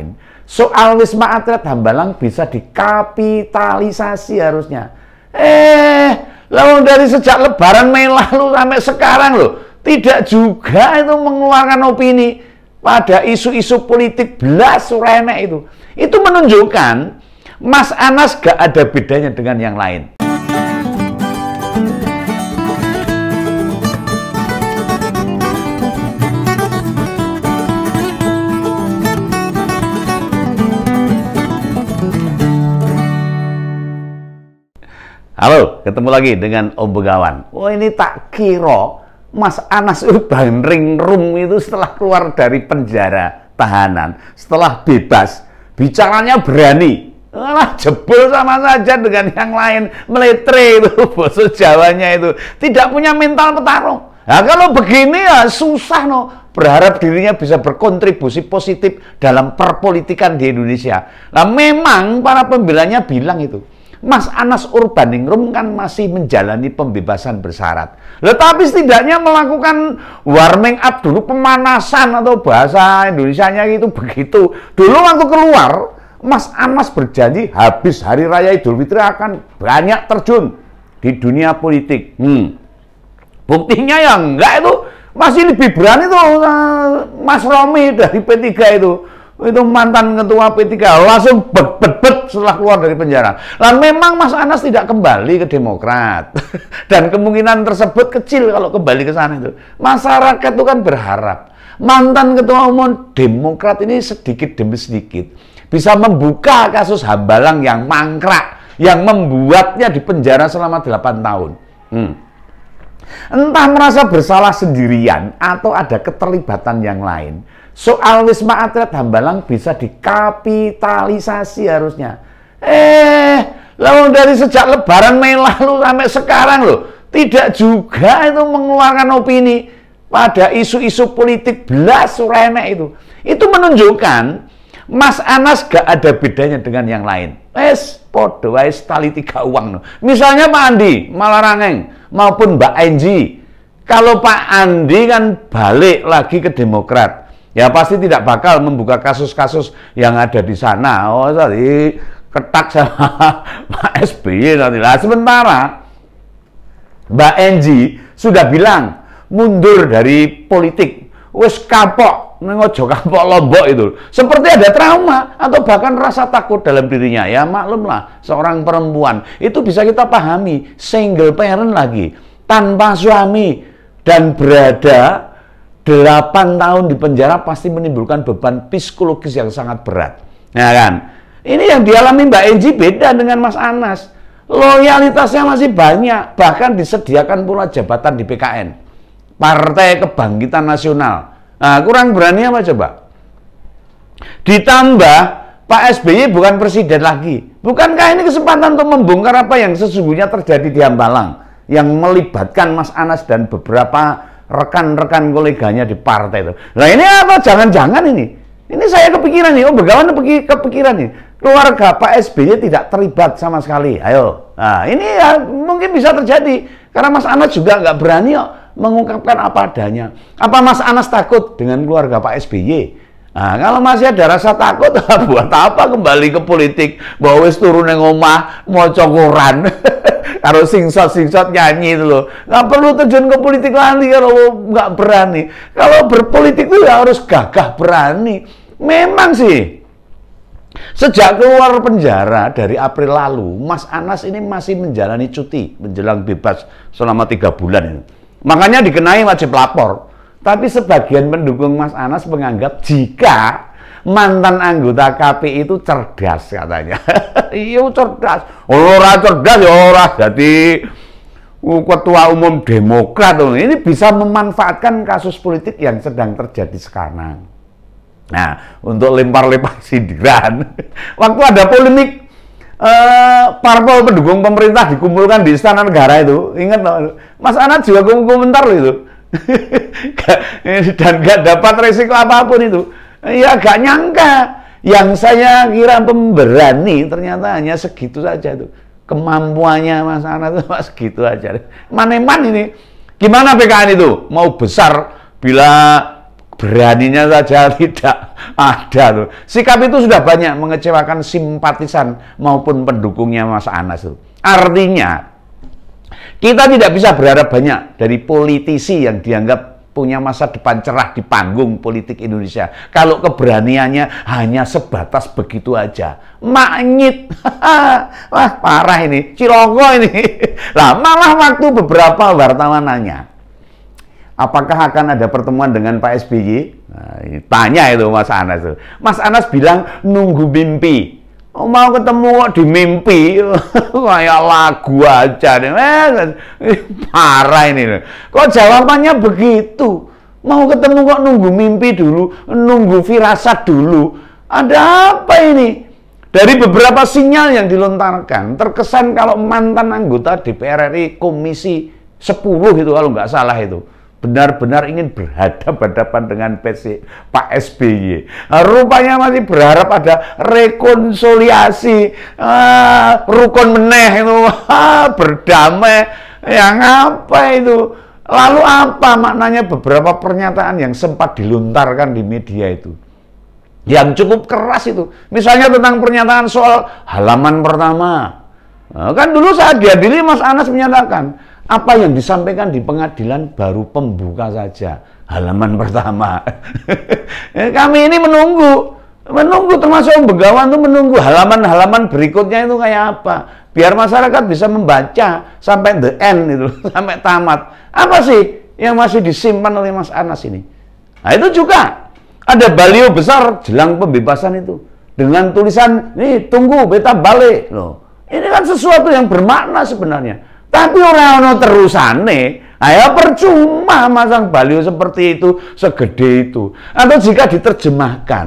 yakin soal Wisma Atlet Hambalang bisa dikapitalisasi harusnya. Eh, lalu dari sejak lebaran Mei lalu sampai sekarang loh, tidak juga itu mengeluarkan opini pada isu-isu politik belas remeh itu. Itu menunjukkan Mas Anas gak ada bedanya dengan yang lain. Halo, ketemu lagi dengan Om Begawan. Oh ini tak kira Mas Anas Urban Ring Room itu setelah keluar dari penjara tahanan, setelah bebas, bicaranya berani. Alah, jebol sama saja dengan yang lain. Meletre itu, bahasa Jawanya itu. Tidak punya mental petarung. Nah, kalau begini ya susah no berharap dirinya bisa berkontribusi positif dalam perpolitikan di Indonesia. Nah, memang para pembelanya bilang itu. Mas Anas Urbaningrum kan masih menjalani pembebasan bersyarat. Tetapi setidaknya melakukan warming up dulu, pemanasan atau bahasa Indonesianya itu begitu. Dulu waktu keluar, Mas Anas berjanji habis hari raya Idul Fitri akan banyak terjun di dunia politik. Hmm. Buktinya ya enggak itu masih lebih berani tuh eh, Mas Romi dari P3 itu itu mantan ketua P3 langsung bet bet bet setelah keluar dari penjara. lah memang Mas Anas tidak kembali ke Demokrat dan kemungkinan tersebut kecil kalau kembali ke sana itu. Masyarakat itu kan berharap mantan ketua umum Demokrat ini sedikit demi sedikit bisa membuka kasus Hambalang yang mangkrak yang membuatnya di penjara selama 8 tahun. Hmm. Entah merasa bersalah sendirian atau ada keterlibatan yang lain. Soal Wisma Atlet Hambalang bisa dikapitalisasi harusnya. Eh, lalu dari sejak lebaran Mei lalu sampai sekarang loh, tidak juga itu mengeluarkan opini pada isu-isu politik belas surenek itu. Itu menunjukkan Mas Anas gak ada bedanya dengan yang lain. Es podo es tali tiga uang. Loh. Misalnya Pak Andi Malarangeng maupun Mbak Enji. Kalau Pak Andi kan balik lagi ke Demokrat Ya pasti tidak bakal membuka kasus-kasus yang ada di sana. Oh, tadi ketak sama Pak SBY nanti. lah. sementara Mbak Enji sudah bilang mundur dari politik. Wis kapok, ngejo kapok lombok itu. Seperti ada trauma atau bahkan rasa takut dalam dirinya. Ya maklumlah, seorang perempuan itu bisa kita pahami. Single parent lagi, tanpa suami dan berada 8 tahun di penjara pasti menimbulkan beban psikologis yang sangat berat. Ya kan? Ini yang dialami Mbak Enji beda dengan Mas Anas. Loyalitasnya masih banyak, bahkan disediakan pula jabatan di PKN. Partai Kebangkitan Nasional. Nah, kurang berani apa coba? Ditambah Pak SBY bukan presiden lagi. Bukankah ini kesempatan untuk membongkar apa yang sesungguhnya terjadi di Ambalang, yang melibatkan Mas Anas dan beberapa rekan-rekan koleganya di partai itu. Nah ini apa? Jangan-jangan ini. Ini saya kepikiran nih, oh begawan kepikiran nih. Keluarga Pak SBY tidak terlibat sama sekali. Ayo, nah, ini ya mungkin bisa terjadi karena Mas Anas juga nggak berani kok mengungkapkan apa adanya. Apa Mas Anas takut dengan keluarga Pak SBY? Nah, kalau masih ada rasa takut, buat apa kembali ke politik? Bahwa wis turun yang mau cokoran. harus singsot-singsot nyanyi itu loh. Nggak perlu terjun ke politik lagi kalau nggak berani. Kalau berpolitik itu ya harus gagah berani. Memang sih, Sejak keluar penjara dari April lalu, Mas Anas ini masih menjalani cuti menjelang bebas selama tiga bulan. Makanya dikenai wajib lapor tapi sebagian pendukung Mas Anas menganggap jika mantan anggota KPI itu cerdas katanya. iya cerdas. Oh, ora cerdas ya jadi uh, ketua umum Demokrat ini bisa memanfaatkan kasus politik yang sedang terjadi sekarang. Nah, untuk lempar-lempar sindiran. Waktu ada polemik eh, parpol pendukung pemerintah dikumpulkan di istana negara itu, ingat Mas Anas juga komentar itu Eh, dan gak dapat resiko apapun itu. Ya gak nyangka. Yang saya kira pemberani ternyata hanya segitu saja tuh. Kemampuannya Mas Ana tuh mas segitu aja. Maneman ini. Gimana PKN itu? Mau besar bila beraninya saja tidak ada tuh. Sikap itu sudah banyak mengecewakan simpatisan maupun pendukungnya Mas Anas tuh. Artinya kita tidak bisa berharap banyak dari politisi yang dianggap punya masa depan cerah di panggung politik Indonesia. Kalau keberaniannya hanya sebatas begitu aja. Maknyit. Wah, parah ini. Ciloko ini. Lah, malah waktu beberapa wartawan nanya, apakah akan ada pertemuan dengan Pak SBY? Nah, tanya itu Mas Anas. Mas Anas bilang nunggu mimpi. Oh, mau ketemu kok di mimpi kayak lagu aja nih eh, parah ini kok jawabannya begitu mau ketemu kok nunggu mimpi dulu nunggu firasat dulu ada apa ini dari beberapa sinyal yang dilontarkan terkesan kalau mantan anggota DPR RI komisi 10 itu kalau nggak salah itu benar-benar ingin berhadapan dengan PC, Pak SBY. Nah, rupanya masih berharap ada rekonsiliasi, ah, rukun meneh itu, ah, berdamai, yang apa itu? Lalu apa maknanya beberapa pernyataan yang sempat dilontarkan di media itu? Yang cukup keras itu. Misalnya tentang pernyataan soal halaman pertama. Nah, kan dulu saat diadili Mas Anas menyatakan, apa yang disampaikan di pengadilan baru pembuka saja, halaman pertama. Eh, kami ini menunggu, menunggu termasuk begawan itu menunggu halaman-halaman berikutnya itu kayak apa. Biar masyarakat bisa membaca sampai the end itu, sampai tamat. Apa sih yang masih disimpan oleh Mas Anas ini? Nah itu juga ada baliho besar jelang pembebasan itu dengan tulisan nih tunggu beta balik loh. Ini kan sesuatu yang bermakna sebenarnya. Tapi orang ono terusane. Ayo ya percuma masang baliho seperti itu, segede itu. Atau jika diterjemahkan,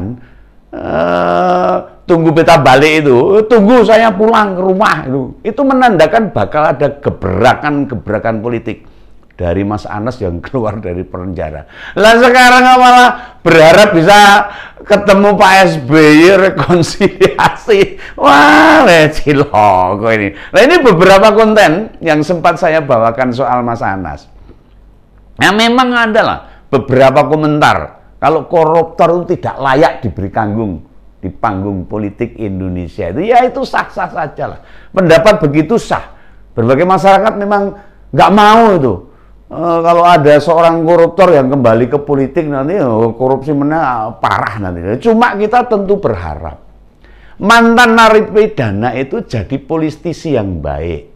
uh, tunggu beta balik itu, tunggu saya pulang ke rumah itu. Itu menandakan bakal ada gebrakan-gebrakan politik dari Mas Anas yang keluar dari penjara. Lah sekarang malah berharap bisa ketemu Pak SBY rekonsiliasi. Wah, lecil kok ini. Nah ini beberapa konten yang sempat saya bawakan soal Mas Anas. Nah memang ada lah beberapa komentar. Kalau koruptor itu tidak layak diberi kanggung di panggung politik Indonesia itu ya itu sah-sah saja lah. Pendapat begitu sah. Berbagai masyarakat memang nggak mau itu Eh, kalau ada seorang koruptor yang kembali ke politik nanti ya, korupsi mana ah, parah nanti. Cuma kita tentu berharap mantan narapidana itu jadi politisi yang baik.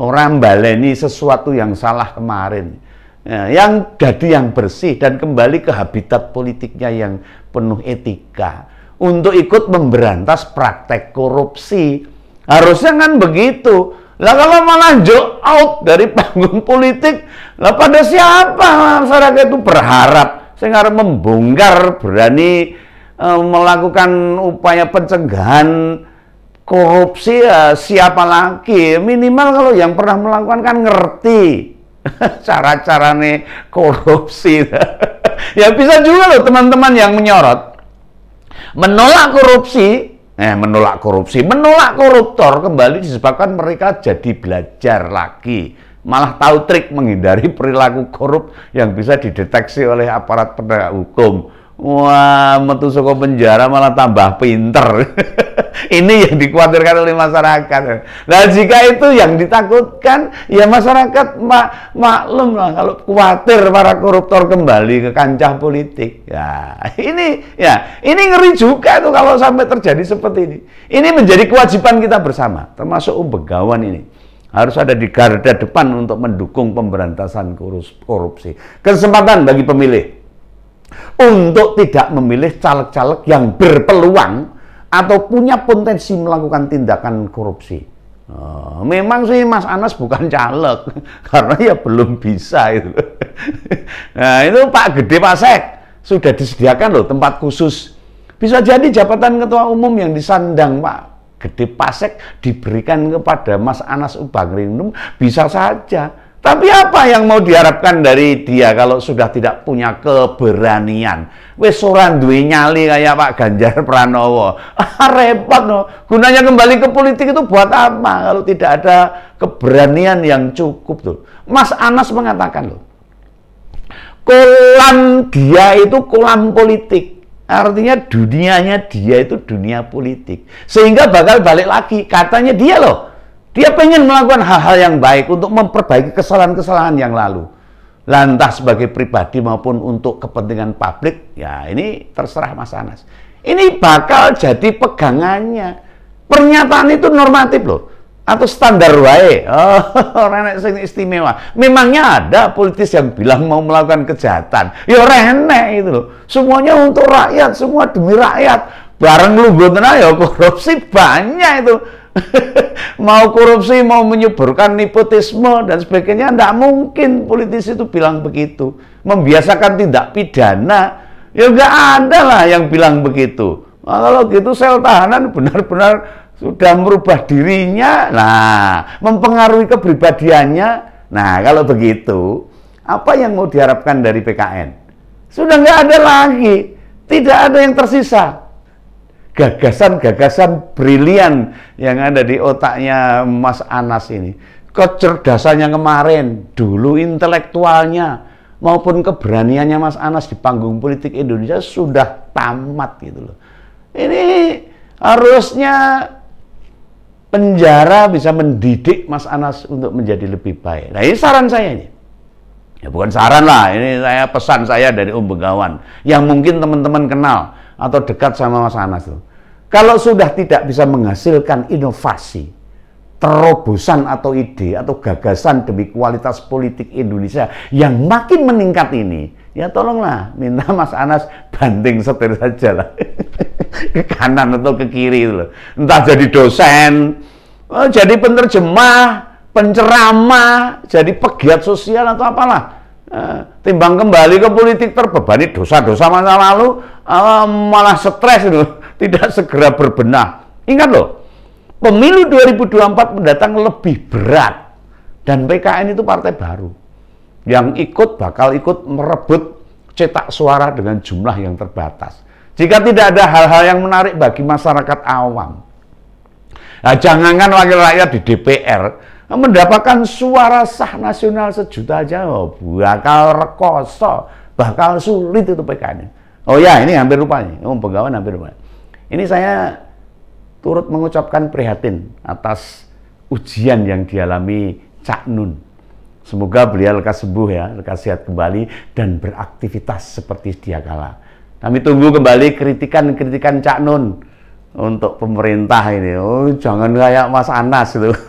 Orang baleni sesuatu yang salah kemarin. Ya, yang jadi yang bersih dan kembali ke habitat politiknya yang penuh etika untuk ikut memberantas praktek korupsi. Harusnya kan begitu. Lah kalau malah jauh out dari panggung politik, lah pada siapa masyarakat itu berharap? sehingga membongkar, berani e, melakukan upaya pencegahan korupsi ya, siapa lagi? Minimal kalau yang pernah melakukan kan ngerti cara-cara nih korupsi. ya bisa juga loh teman-teman yang menyorot. Menolak korupsi Eh, menolak korupsi, menolak koruptor kembali disebabkan mereka jadi belajar lagi, malah tahu trik menghindari perilaku korup yang bisa dideteksi oleh aparat penegak hukum Wah, metu soko penjara malah tambah pinter. Ini yang dikhawatirkan oleh masyarakat. Nah, jika itu yang ditakutkan, ya masyarakat mak maklum lah kalau khawatir para koruptor kembali ke kancah politik. Ya, ini ya, ini ngeri juga tuh kalau sampai terjadi seperti ini. Ini menjadi kewajiban kita bersama, termasuk begawan ini harus ada di garda depan untuk mendukung pemberantasan korupsi. Kesempatan bagi pemilih untuk tidak memilih caleg-caleg yang berpeluang atau punya potensi melakukan tindakan korupsi. Oh, memang sih Mas Anas bukan caleg karena ya belum bisa itu. nah itu Pak Gede Pasek sudah disediakan loh tempat khusus. Bisa jadi jabatan ketua umum yang disandang Pak Gede Pasek diberikan kepada Mas Anas Ubang Rindum bisa saja tapi apa yang mau diharapkan dari dia kalau sudah tidak punya keberanian? Wes ora duwe nyali kayak Pak Ganjar Pranowo. Ah, repot no. Gunanya kembali ke politik itu buat apa kalau tidak ada keberanian yang cukup tuh. Mas Anas mengatakan loh. Kolam dia itu kolam politik. Artinya dunianya dia itu dunia politik. Sehingga bakal balik lagi katanya dia loh dia pengen melakukan hal-hal yang baik untuk memperbaiki kesalahan-kesalahan yang lalu. Lantas sebagai pribadi maupun untuk kepentingan publik, ya ini terserah Mas Anas. Ini bakal jadi pegangannya. Pernyataan itu normatif loh atau standar wae oh, renek sing istimewa memangnya ada politis yang bilang mau melakukan kejahatan ya renek itu loh semuanya untuk rakyat semua demi rakyat bareng lu buat ya korupsi banyak itu mau korupsi, mau menyuburkan nepotisme dan sebagainya, tidak mungkin politisi itu bilang begitu. Membiasakan tindak pidana, ya nggak ada lah yang bilang begitu. Nah, kalau gitu sel tahanan benar-benar sudah merubah dirinya, nah mempengaruhi kepribadiannya. Nah kalau begitu, apa yang mau diharapkan dari PKN? Sudah nggak ada lagi, tidak ada yang tersisa gagasan-gagasan brilian yang ada di otaknya Mas Anas ini. Kecerdasannya kemarin, dulu intelektualnya, maupun keberaniannya Mas Anas di panggung politik Indonesia sudah tamat gitu loh. Ini harusnya penjara bisa mendidik Mas Anas untuk menjadi lebih baik. Nah ini saran saya ini. Ya bukan saran lah, ini saya pesan saya dari Om Begawan yang mungkin teman-teman kenal atau dekat sama Mas Anas tuh. Kalau sudah tidak bisa menghasilkan inovasi, terobosan atau ide atau gagasan demi kualitas politik Indonesia yang makin meningkat ini, ya tolonglah minta Mas Anas banting setir saja lah ke kanan atau ke kiri itu loh. Entah jadi dosen, oh, jadi penerjemah, penceramah, jadi pegiat sosial atau apalah. Eh, timbang kembali ke politik terbebani dosa-dosa masa lalu uh, malah stres itu tidak segera berbenah ingat loh pemilu 2024 mendatang lebih berat dan PKN itu partai baru yang ikut bakal ikut merebut cetak suara dengan jumlah yang terbatas jika tidak ada hal-hal yang menarik bagi masyarakat awam nah, jangankan wakil rakyat di DPR mendapatkan suara sah nasional sejuta Jawa oh, bakal rekoso, bakal sulit itu PKN. Oh ya, ini hampir lupa nih. Oh, pegawai hampir lupa. Ini saya turut mengucapkan prihatin atas ujian yang dialami Cak Nun. Semoga beliau lekas sembuh ya, lekas sehat kembali dan beraktivitas seperti dia kala. Kami tunggu kembali kritikan-kritikan Cak Nun untuk pemerintah ini. Oh, jangan kayak Mas Anas itu.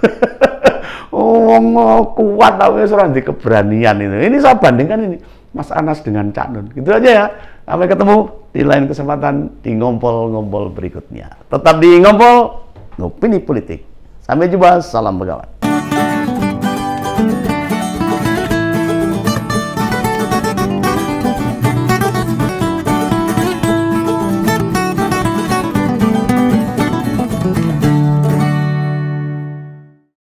wong oh, kuat tapi seorang di keberanian ini. Ini saya bandingkan ini Mas Anas dengan Cak Nun. Gitu aja ya. Sampai ketemu di lain kesempatan di ngompol-ngompol berikutnya. Tetap di ngompol, ngopini politik. Sampai jumpa, salam begawan.